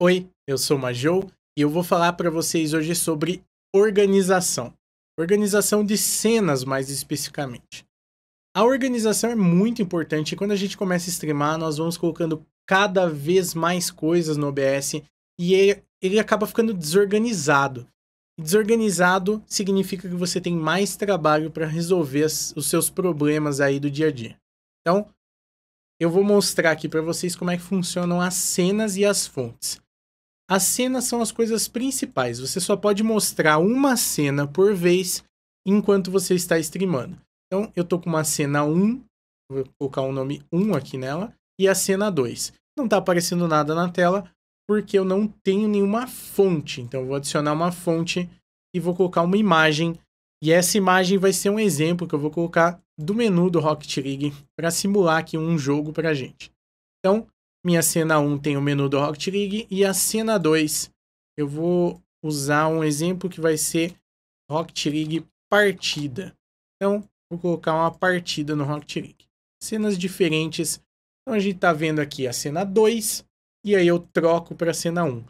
Oi, eu sou Majou e eu vou falar para vocês hoje sobre organização. Organização de cenas, mais especificamente. A organização é muito importante e quando a gente começa a streamar, nós vamos colocando cada vez mais coisas no OBS e ele, é, ele acaba ficando desorganizado. Desorganizado significa que você tem mais trabalho para resolver as, os seus problemas aí do dia a dia. Então, eu vou mostrar aqui para vocês como é que funcionam as cenas e as fontes. As cenas são as coisas principais. Você só pode mostrar uma cena por vez enquanto você está streamando. Então, eu tô com uma cena 1, vou colocar o um nome 1 aqui nela, e a cena 2. Não tá aparecendo nada na tela porque eu não tenho nenhuma fonte. Então, eu vou adicionar uma fonte e vou colocar uma imagem. E essa imagem vai ser um exemplo que eu vou colocar do menu do Rocket League para simular aqui um jogo para gente. Então, minha cena 1 tem o menu do Rocket League e a cena 2 eu vou usar um exemplo que vai ser Rocket League partida. Então, vou colocar uma partida no Rocket League. Cenas diferentes. Então a gente está vendo aqui a cena 2 e aí eu troco para a cena 1.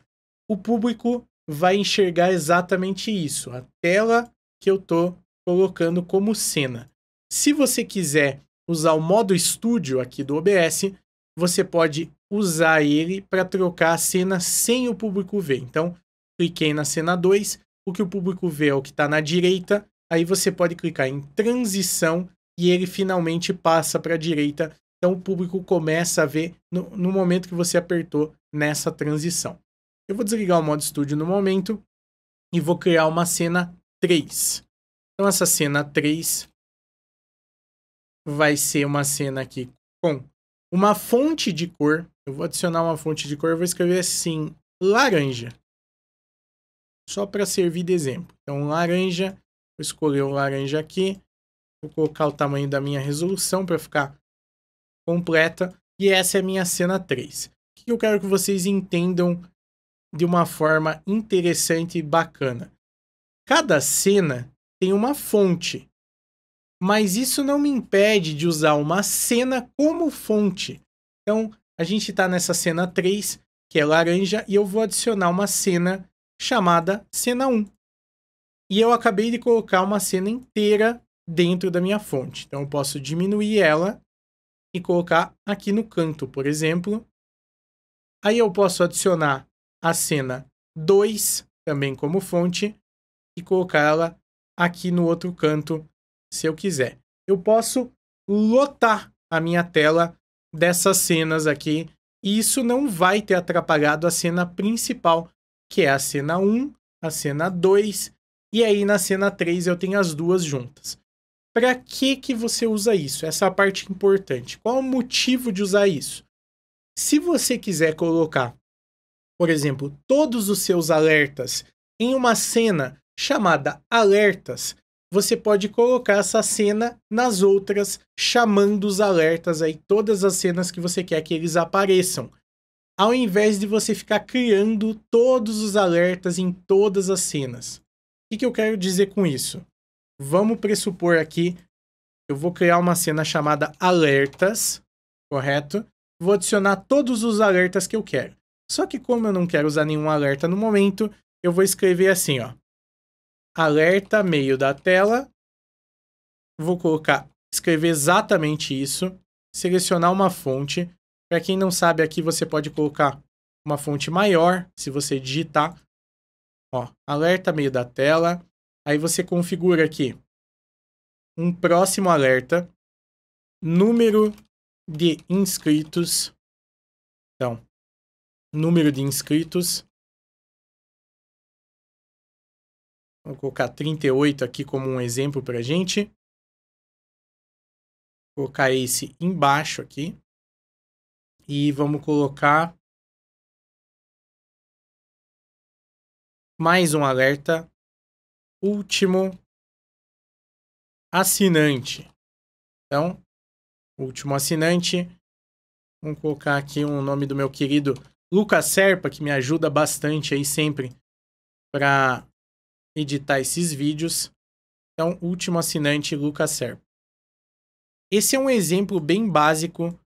O público vai enxergar exatamente isso, a tela que eu estou colocando como cena. Se você quiser usar o modo estúdio aqui do OBS, você pode usar ele para trocar a cena sem o público ver. Então, cliquei na cena 2, o que o público vê é o que está na direita, aí você pode clicar em transição e ele finalmente passa para a direita. Então, o público começa a ver no, no momento que você apertou nessa transição. Eu vou desligar o modo estúdio no momento e vou criar uma cena 3. Então, essa cena 3 vai ser uma cena aqui com uma fonte de cor. Eu vou adicionar uma fonte de cor. vou escrever assim: laranja. Só para servir de exemplo. Então, laranja. Vou escolher o laranja aqui. Vou colocar o tamanho da minha resolução para ficar completa. E essa é a minha cena 3. O que eu quero que vocês entendam de uma forma interessante e bacana? Cada cena tem uma fonte mas isso não me impede de usar uma cena como fonte. Então, a gente está nessa cena 3, que é laranja, e eu vou adicionar uma cena chamada cena 1. E eu acabei de colocar uma cena inteira dentro da minha fonte. Então, eu posso diminuir ela e colocar aqui no canto, por exemplo. Aí eu posso adicionar a cena 2, também como fonte, e colocar ela aqui no outro canto se eu quiser. Eu posso lotar a minha tela dessas cenas aqui, e isso não vai ter atrapalhado a cena principal, que é a cena 1, a cena 2, e aí na cena 3 eu tenho as duas juntas. Para que que você usa isso? Essa é a parte importante. Qual o motivo de usar isso? Se você quiser colocar, por exemplo, todos os seus alertas em uma cena chamada alertas, você pode colocar essa cena nas outras, chamando os alertas aí, todas as cenas que você quer que eles apareçam. Ao invés de você ficar criando todos os alertas em todas as cenas. O que, que eu quero dizer com isso? Vamos pressupor aqui, eu vou criar uma cena chamada alertas, correto? Vou adicionar todos os alertas que eu quero. Só que como eu não quero usar nenhum alerta no momento, eu vou escrever assim, ó alerta meio da tela. Vou colocar, escrever exatamente isso, selecionar uma fonte. Para quem não sabe, aqui você pode colocar uma fonte maior, se você digitar. Ó, alerta meio da tela. Aí você configura aqui um próximo alerta, número de inscritos. Então, número de inscritos. Vou colocar 38 aqui como um exemplo para a gente. Vou colocar esse embaixo aqui. E vamos colocar mais um alerta. Último assinante. Então, último assinante. Vamos colocar aqui o um nome do meu querido Lucas Serpa, que me ajuda bastante aí sempre para editar esses vídeos. Então, último assinante, Lucas Serpa. Esse é um exemplo bem básico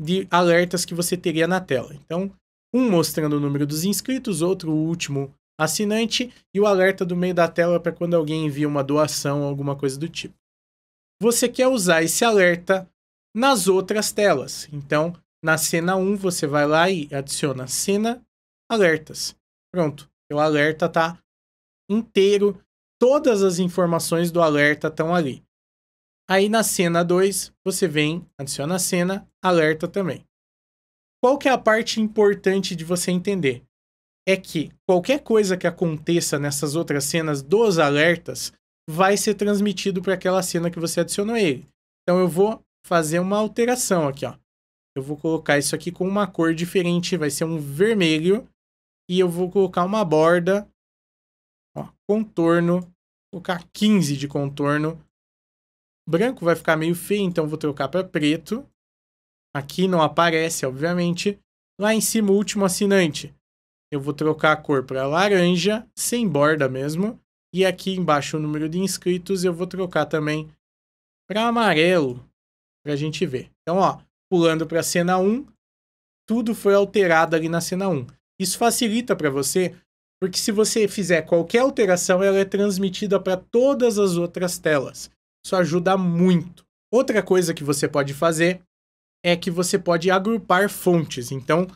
de alertas que você teria na tela. Então, um mostrando o número dos inscritos, outro o último assinante e o alerta do meio da tela para quando alguém envia uma doação ou alguma coisa do tipo. Você quer usar esse alerta nas outras telas. Então, na cena 1, você vai lá e adiciona cena alertas. Pronto, o alerta está inteiro, todas as informações do alerta estão ali. Aí na cena 2, você vem, adiciona a cena, alerta também. Qual que é a parte importante de você entender? É que qualquer coisa que aconteça nessas outras cenas dos alertas vai ser transmitido para aquela cena que você adicionou ele. Então eu vou fazer uma alteração aqui, ó. Eu vou colocar isso aqui com uma cor diferente, vai ser um vermelho e eu vou colocar uma borda Ó, contorno, vou colocar 15 de contorno. Branco vai ficar meio feio, então vou trocar para preto. Aqui não aparece, obviamente. Lá em cima, o último assinante. Eu vou trocar a cor para laranja, sem borda mesmo. E aqui embaixo o número de inscritos eu vou trocar também para amarelo, para a gente ver. Então, ó, pulando para a cena 1, tudo foi alterado ali na cena 1. Isso facilita para você porque se você fizer qualquer alteração, ela é transmitida para todas as outras telas. Isso ajuda muito. Outra coisa que você pode fazer é que você pode agrupar fontes. Então,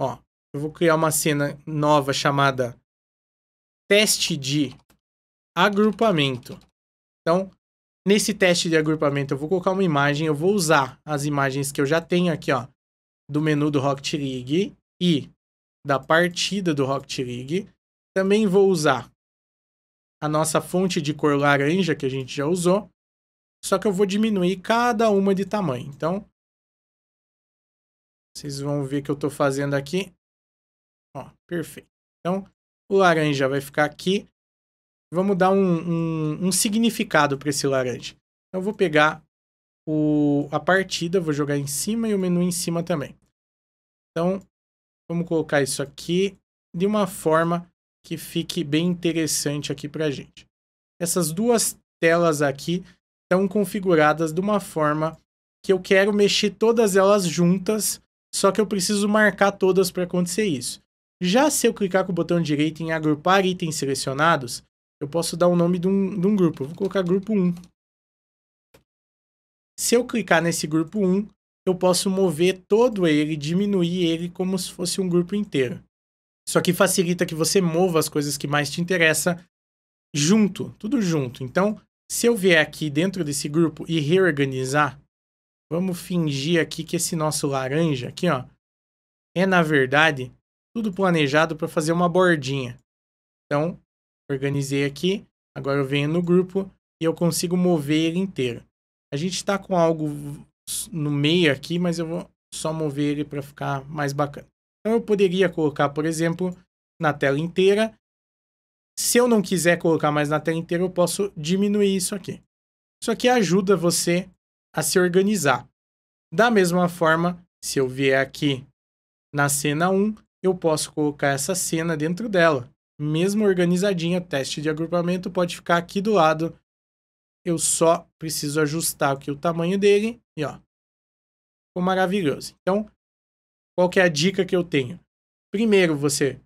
ó, eu vou criar uma cena nova chamada teste de agrupamento. Então, nesse teste de agrupamento eu vou colocar uma imagem, eu vou usar as imagens que eu já tenho aqui, ó, do menu do Rocket League e da partida do Rocket League. Também vou usar a nossa fonte de cor laranja que a gente já usou, só que eu vou diminuir cada uma de tamanho. Então, vocês vão ver que eu estou fazendo aqui. Ó, perfeito. Então, o laranja vai ficar aqui. Vamos dar um, um, um significado para esse laranja. Então, eu vou pegar o, a partida, vou jogar em cima e o menu em cima também. Então, Vamos colocar isso aqui de uma forma que fique bem interessante aqui para a gente. Essas duas telas aqui estão configuradas de uma forma que eu quero mexer todas elas juntas, só que eu preciso marcar todas para acontecer isso. Já se eu clicar com o botão direito em agrupar itens selecionados, eu posso dar o nome de um, de um grupo. vou colocar grupo 1. Se eu clicar nesse grupo 1, eu posso mover todo ele, diminuir ele como se fosse um grupo inteiro. Isso aqui facilita que você mova as coisas que mais te interessam junto, tudo junto. Então, se eu vier aqui dentro desse grupo e reorganizar, vamos fingir aqui que esse nosso laranja aqui, ó, é na verdade tudo planejado para fazer uma bordinha. Então, organizei aqui, agora eu venho no grupo e eu consigo mover ele inteiro. A gente está com algo no meio aqui, mas eu vou só mover ele para ficar mais bacana. Então eu poderia colocar, por exemplo, na tela inteira. Se eu não quiser colocar mais na tela inteira, eu posso diminuir isso aqui. Isso aqui ajuda você a se organizar. Da mesma forma, se eu vier aqui na cena 1, eu posso colocar essa cena dentro dela. Mesmo organizadinha, o teste de agrupamento pode ficar aqui do lado eu só preciso ajustar aqui o tamanho dele e ó. Ficou maravilhoso. Então, qual que é a dica que eu tenho? Primeiro, você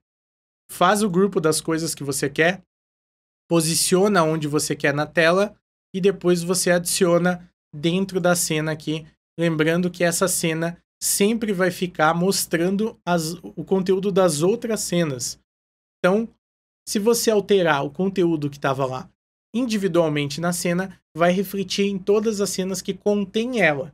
faz o grupo das coisas que você quer, posiciona onde você quer na tela e depois você adiciona dentro da cena aqui. Lembrando que essa cena sempre vai ficar mostrando as, o conteúdo das outras cenas. Então, se você alterar o conteúdo que estava lá individualmente na cena vai refletir em todas as cenas que contém ela.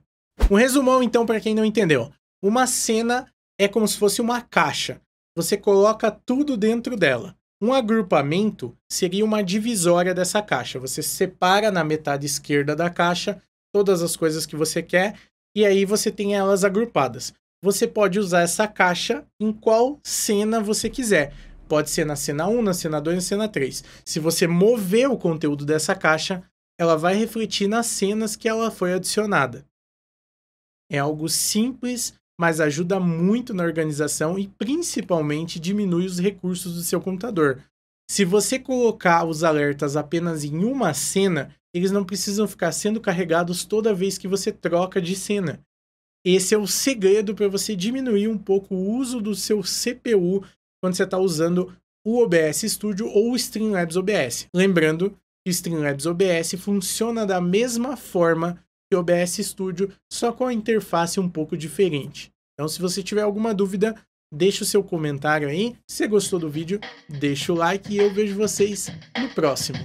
Um resumão então para quem não entendeu. Uma cena é como se fosse uma caixa. Você coloca tudo dentro dela. Um agrupamento seria uma divisória dessa caixa. Você separa na metade esquerda da caixa todas as coisas que você quer e aí você tem elas agrupadas. Você pode usar essa caixa em qual cena você quiser. Pode ser na cena 1, na cena 2, na cena 3. Se você mover o conteúdo dessa caixa, ela vai refletir nas cenas que ela foi adicionada. É algo simples, mas ajuda muito na organização e principalmente diminui os recursos do seu computador. Se você colocar os alertas apenas em uma cena, eles não precisam ficar sendo carregados toda vez que você troca de cena. Esse é o segredo para você diminuir um pouco o uso do seu CPU quando você está usando o OBS Studio ou o Streamlabs OBS. Lembrando que o Streamlabs OBS funciona da mesma forma que o OBS Studio, só com a interface um pouco diferente. Então, se você tiver alguma dúvida, deixa o seu comentário aí. Se você gostou do vídeo, deixa o like e eu vejo vocês no próximo.